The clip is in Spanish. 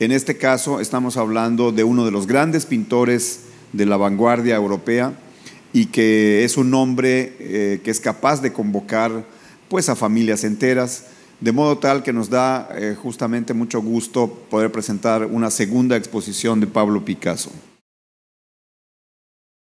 En este caso estamos hablando de uno de los grandes pintores de la vanguardia europea y que es un hombre eh, que es capaz de convocar pues a familias enteras, de modo tal que nos da eh, justamente mucho gusto poder presentar una segunda exposición de Pablo Picasso.